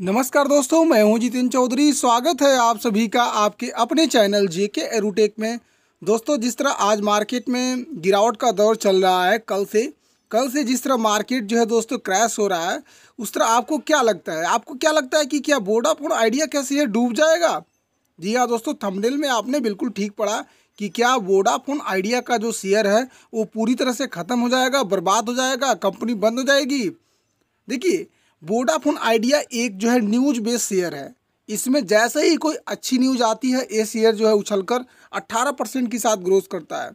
नमस्कार दोस्तों मैं हूं जितिन चौधरी स्वागत है आप सभी का आपके अपने चैनल जे के एरोटेक में दोस्तों जिस तरह आज मार्केट में गिरावट का दौर चल रहा है कल से कल से जिस तरह मार्केट जो है दोस्तों क्रैश हो रहा है उस तरह आपको क्या लगता है आपको क्या लगता है कि क्या वोडाफोन आइडिया कैसे है डूब जाएगा जी हाँ दोस्तों थंबनेल में आपने बिल्कुल ठीक पढ़ा कि क्या वोडाफोन आइडिया का जो शेयर है वो पूरी तरह से ख़त्म हो जाएगा बर्बाद हो जाएगा कंपनी बंद हो जाएगी देखिए वोडाफोन आइडिया एक जो है न्यूज बेस्ड शेयर है इसमें जैसे ही कोई अच्छी न्यूज आती है ये शेयर जो है उछलकर 18 परसेंट के साथ ग्रोथ करता है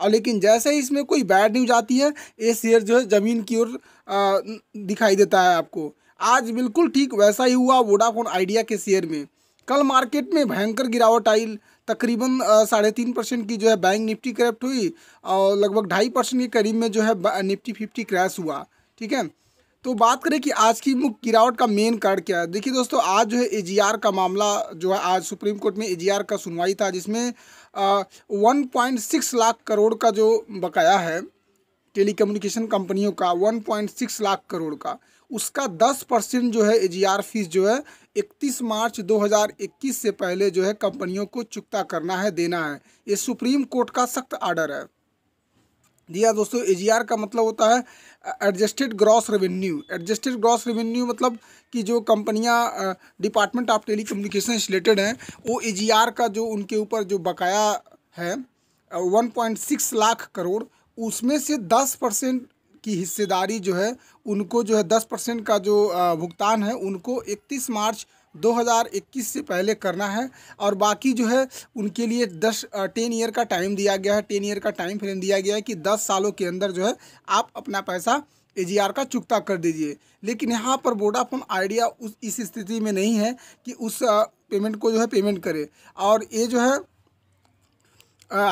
और लेकिन जैसे ही इसमें कोई बैड न्यूज आती है ये शेयर जो है ज़मीन की ओर दिखाई देता है आपको आज बिल्कुल ठीक वैसा ही हुआ वोडाफोन आइडिया के शेयर में कल मार्केट में भयंकर गिरावट आई तकरीबन साढ़े तीन परसेंट की जो है बैंक निफ्टी क्रैप्ट हुई और लगभग ढाई परसेंट के करीब में जो है निफ्टी फिफ्टी क्रैश हुआ ठीक है तो बात करें कि आज की मुख्य गिरावट का मेन कारण क्या है देखिए दोस्तों आज जो है एजीआर का मामला जो है आज सुप्रीम कोर्ट में एजीआर का सुनवाई था जिसमें one point six lakh crore का जो बकाया है टेलीकम्युनिकेशन कंपनियों का one point six lakh crore का उसका दस परसेंट जो है एजीआर फीस जो है इकतीस मार्च 2021 से पहले जो है कंपनियों को चुकता करना है देना है ये सुप्रीम कोर्ट का सख्त आर्डर है दिया दोस्तों ए का मतलब होता है adjusted gross revenue adjusted gross revenue मतलब कि जो कंपनियां department of telecommunication related हैं वो ए का जो उनके ऊपर जो बकाया है one point six lakh crore उसमें से दस परसेंट की हिस्सेदारी जो है उनको जो है दस परसेंट का जो भुगतान है उनको इकतीस मार्च 2021 से पहले करना है और बाकी जो है उनके लिए दस टेन ईयर का टाइम दिया गया है टेन ईयर का टाइम फ्रेम दिया गया है कि दस सालों के अंदर जो है आप अपना पैसा ए का चुकता कर दीजिए लेकिन यहाँ पर वोडाफोन आइडिया उस इस स्थिति में नहीं है कि उस पेमेंट को जो है पेमेंट करे और ये जो है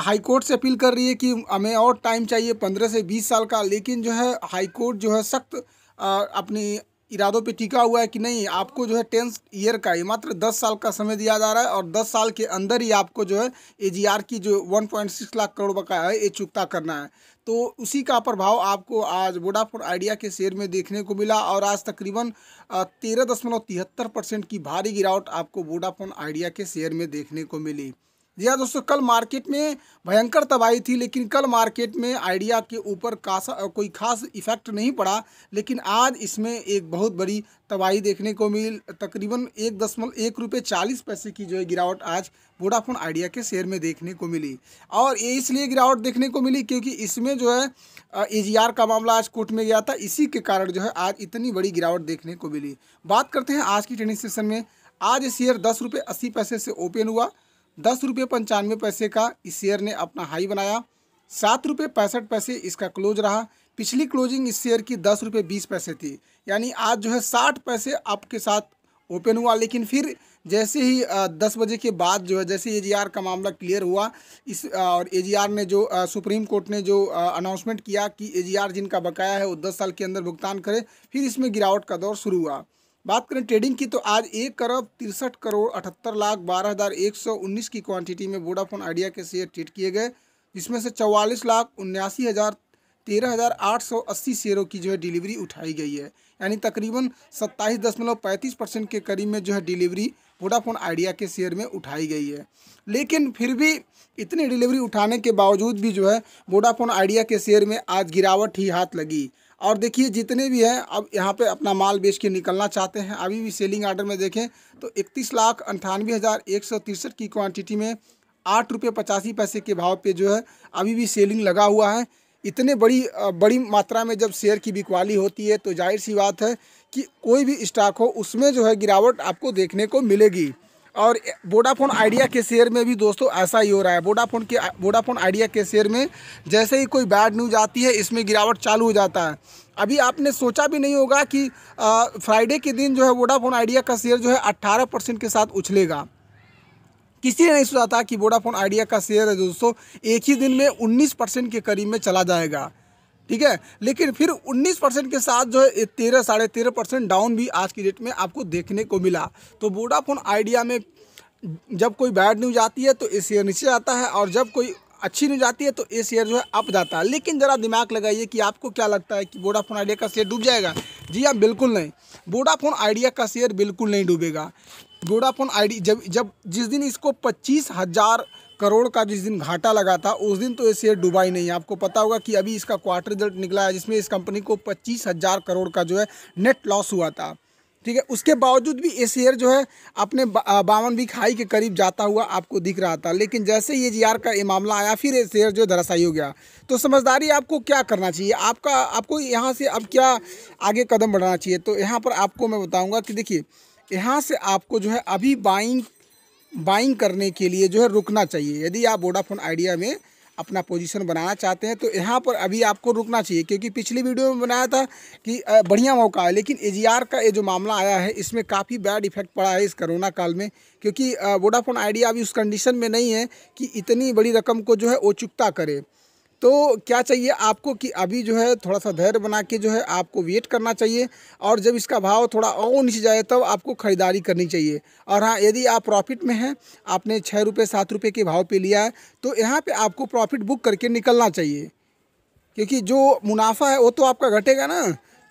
हाई कोर्ट से अपील कर रही है कि हमें और टाइम चाहिए पंद्रह से बीस साल का लेकिन जो है हाई कोर्ट जो है सख्त अपनी इरादों पे टिका हुआ है कि नहीं आपको जो है टेंथ ईयर का ही मात्र दस साल का समय दिया जा रहा है और दस साल के अंदर ही आपको जो है एजीआर की जो one point six lakh crore बकाया है ये चुकता करना है तो उसी का प्रभाव आपको आज वोडाफोन आइडिया के शेयर में देखने को मिला और आज तकरीबन तेरह दशमलव तिहत्तर परसेंट की भारी गिरावट आपको वोडाफोन आइडिया के शेयर में देखने को मिली जी हाँ दोस्तों कल मार्केट में भयंकर तबाही थी लेकिन कल मार्केट में आइडिया के ऊपर खासा कोई खास इफेक्ट नहीं पड़ा लेकिन आज इसमें एक बहुत बड़ी तबाही देखने को मिल तकरीबन एक दशमलव एक रुपये चालीस पैसे की जो है गिरावट आज वोडाफोन आइडिया के शेयर में देखने को मिली और ये इसलिए गिरावट देखने को मिली क्योंकि इसमें जो है ए का मामला आज कोर्ट में गया था इसी के कारण जो है आज इतनी बड़ी गिरावट देखने को मिली बात करते हैं आज की ट्रेनिंग सेशन में आज शेयर दस रुपये अस्सी पैसे से ओपन हुआ दस रुपये पंचानवे पैसे का इस शेयर ने अपना हाई बनाया सात रुपये पैंसठ पैसे इसका क्लोज रहा पिछली क्लोजिंग इस शेयर की दस रुपये बीस पैसे थी यानी आज जो है साठ पैसे आपके साथ ओपन हुआ लेकिन फिर जैसे ही दस बजे के बाद जो है जैसे ए का मामला क्लियर हुआ इस और ए ने जो सुप्रीम कोर्ट ने जो अनाउंसमेंट किया कि ए जिनका बकाया है वो दस साल के अंदर भुगतान करे फिर इसमें गिरावट का दौर शुरू हुआ बात करें ट्रेडिंग की तो आज एक अरब तिरसठ करोड़ अठहत्तर लाख बारह हज़ार एक सौ उन्नीस की क्वांटिटी में वोडाफोन आइडिया के शेयर ट्रेड किए गए जिसमें से चौवालीस लाख उन्यासी हज़ार तेरह हज़ार आठ सौ अस्सी शेयरों की जो है डिलीवरी उठाई गई है यानी तकरीबन सत्ताईस दशमलव पैंतीस परसेंट के करीब में जो है डिलीवरी वोडाफोन आइडिया के शेयर में उठाई गई है लेकिन फिर भी इतनी डिलीवरी उठाने के बावजूद भी जो है वोडाफोन आइडिया के शेयर में आज गिरावट ही हाथ लगी और देखिए जितने भी हैं अब यहाँ पे अपना माल बेच के निकलना चाहते हैं अभी भी सेलिंग आर्डर में देखें तो इकतीस लाख अंठानवे हज़ार एक सौ तिरसठ की क्वांटिटी में आठ रुपये पचासी पैसे के भाव पे जो है अभी भी सेलिंग लगा हुआ है इतने बड़ी बड़ी मात्रा में जब शेयर की बिकवाली होती है तो जाहिर सी बात है कि कोई भी स्टॉक हो उसमें जो है गिरावट आपको देखने को मिलेगी और वोडाफोन आइडिया के शेयर में भी दोस्तों ऐसा ही हो रहा है वोडाफोन के वोडाफोन आइडिया के शेयर में जैसे ही कोई बैड न्यूज आती है इसमें गिरावट चालू हो जाता है अभी आपने सोचा भी नहीं होगा कि फ्राइडे के दिन जो है वोडाफोन आइडिया का शेयर जो है अट्ठारह परसेंट के साथ उछलेगा किसी ने नहीं सोचा था कि वोडाफोन आइडिया का शेयर है दोस्तों एक ही दिन में 19 परसेंट के करीब में चला जाएगा ठीक है लेकिन फिर 19 परसेंट के साथ जो है तेरह साढ़े तेरह परसेंट डाउन भी आज की डेट में आपको देखने को मिला तो वोडाफोन आइडिया में जब कोई बैड न्यूज आती है तो ए शेयर नीचे आता है और जब कोई अच्छी न्यूज आती है तो ए शेयर जो है अप जाता है लेकिन ज़रा दिमाग लगाइए कि आपको क्या लगता है कि वोडाफोन आइडिया का शेयर डूब जाएगा जी हाँ बिल्कुल नहीं वोडाफोन आइडिया का शेयर बिल्कुल नहीं डूबेगा वोडाफोन आइडिया जब जब जिस दिन इसको पच्चीस हज़ार करोड़ का जिस दिन घाटा लगा था उस दिन तो ये शेयर डूबा ही नहीं आपको पता होगा कि अभी इसका क्वार्टर रिजल्ट निकला है जिसमें इस कंपनी को पच्चीस हज़ार करोड़ का जो है नेट लॉस हुआ था ठीक है उसके बावजूद भी ये शेयर जो है अपने बावन वीक हाई के करीब जाता हुआ आपको दिख रहा था लेकिन जैसे ये जी का ये मामला आया फिर ये शेयर जो धरासाई हो गया तो समझदारी आपको क्या करना चाहिए आपका आपको यहाँ से अब क्या आगे कदम बढ़ाना चाहिए तो यहाँ पर आपको मैं बताऊँगा कि देखिए यहाँ से आपको जो है अभी बाइंग बाइंग करने के लिए जो है रुकना चाहिए यदि आप वोडाफोन आइडिया में अपना पोजीशन बनाना चाहते हैं तो यहाँ पर अभी आपको रुकना चाहिए क्योंकि पिछली वीडियो में बनाया था कि बढ़िया मौका है लेकिन एजीआर का ये जो मामला आया है इसमें काफ़ी बैड इफेक्ट पड़ा है इस कोरोना काल में क्योंकि वोडाफोन आइडिया अभी उस कंडीशन में नहीं है कि इतनी बड़ी रकम को जो है वो चुकता करे तो क्या चाहिए आपको कि अभी जो है थोड़ा सा धैर्य बना के जो है आपको वेट करना चाहिए और जब इसका भाव थोड़ा और नीचे जाए तब तो आपको ख़रीदारी करनी चाहिए और हाँ यदि आप प्रॉफिट में हैं आपने छः रुपये सात रुपये के भाव पे लिया है तो यहाँ पे आपको प्रॉफिट बुक करके निकलना चाहिए क्योंकि जो मुनाफा है वो तो आपका घटेगा ना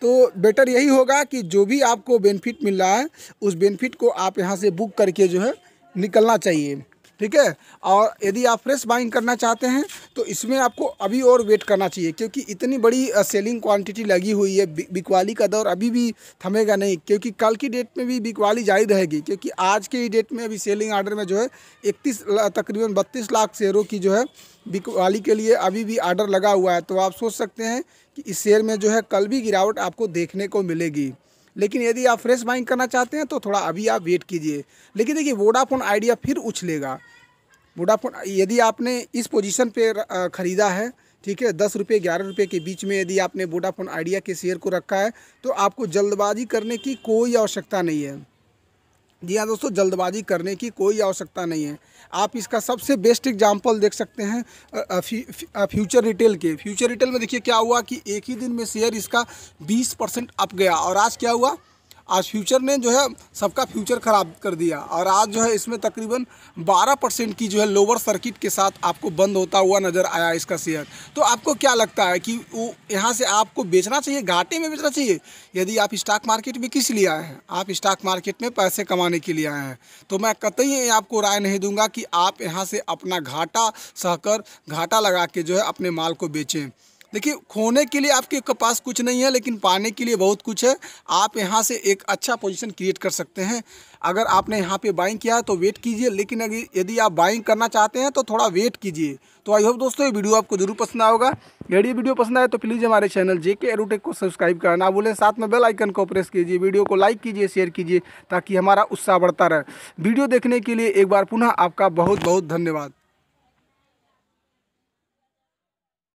तो बेटर यही होगा कि जो भी आपको बेनिफिट मिल रहा है उस बेनिफिट को आप यहाँ से बुक करके जो है निकलना चाहिए ठीक है और यदि आप फ्रेश बाइंग करना चाहते हैं तो इसमें आपको अभी और वेट करना चाहिए क्योंकि इतनी बड़ी सेलिंग क्वांटिटी लगी हुई है बिकवाली का दौर अभी भी थमेगा नहीं क्योंकि कल की डेट में भी बिकवाली जारी रहेगी क्योंकि आज के डेट में अभी सेलिंग ऑर्डर में जो है इकतीस तकरीबन बत्तीस लाख शेयरों की जो है बिकवाली के लिए अभी भी आर्डर लगा हुआ है तो आप सोच सकते हैं कि इस शेयर में जो है कल भी गिरावट आपको देखने को मिलेगी लेकिन यदि आप फ्रेश बाइंग करना चाहते हैं तो थोड़ा अभी आप वेट कीजिए लेकिन देखिए वोडाफोन आइडिया फिर उछलेगा वोडाफोन यदि आपने इस पोजीशन पे ख़रीदा है ठीक है दस रुपये ग्यारह रुपये के बीच में यदि आपने वोडाफोन आइडिया के शेयर को रखा है तो आपको जल्दबाजी करने की कोई आवश्यकता नहीं है जी हाँ दोस्तों जल्दबाजी करने की कोई आवश्यकता नहीं है आप इसका सबसे बेस्ट एग्जाम्पल देख सकते हैं फ्यूचर रिटेल के फ्यूचर रिटेल में देखिए क्या हुआ कि एक ही दिन में शेयर इसका 20 परसेंट अप गया और आज क्या हुआ आज फ्यूचर ने जो है सबका फ्यूचर ख़राब कर दिया और आज जो है इसमें तकरीबन 12 परसेंट की जो है लोअर सर्किट के साथ आपको बंद होता हुआ नज़र आया इसका शेयर तो आपको क्या लगता है कि वो यहाँ से आपको बेचना चाहिए घाटे में बेचना चाहिए यदि आप स्टॉक मार्केट में किस लिए आए हैं आप स्टॉक मार्केट में पैसे कमाने के लिए आए हैं तो मैं कतई आपको राय नहीं दूँगा कि आप यहाँ से अपना घाटा सहकर घाटा लगा के जो है अपने माल को बेचें देखिए खोने के लिए आपके पास कुछ नहीं है लेकिन पाने के लिए बहुत कुछ है आप यहाँ से एक अच्छा पोजीशन क्रिएट कर सकते हैं अगर आपने यहाँ पे बाइंग किया है तो वेट कीजिए लेकिन अगर यदि आप बाइंग करना चाहते हैं तो थोड़ा वेट कीजिए तो आई होप दोस्तों ये वीडियो आपको जरूर पसंद आएगा यदि वीडियो पसंद आए तो प्लीज़ हमारे चैनल जे के एरोटेक को सब्सक्राइब करना ना भूलें साथ में बेल आइकन को प्रेस कीजिए वीडियो को लाइक कीजिए शेयर कीजिए ताकि हमारा उत्साह बढ़ता रहे वीडियो देखने के लिए एक बार पुनः आपका बहुत बहुत धन्यवाद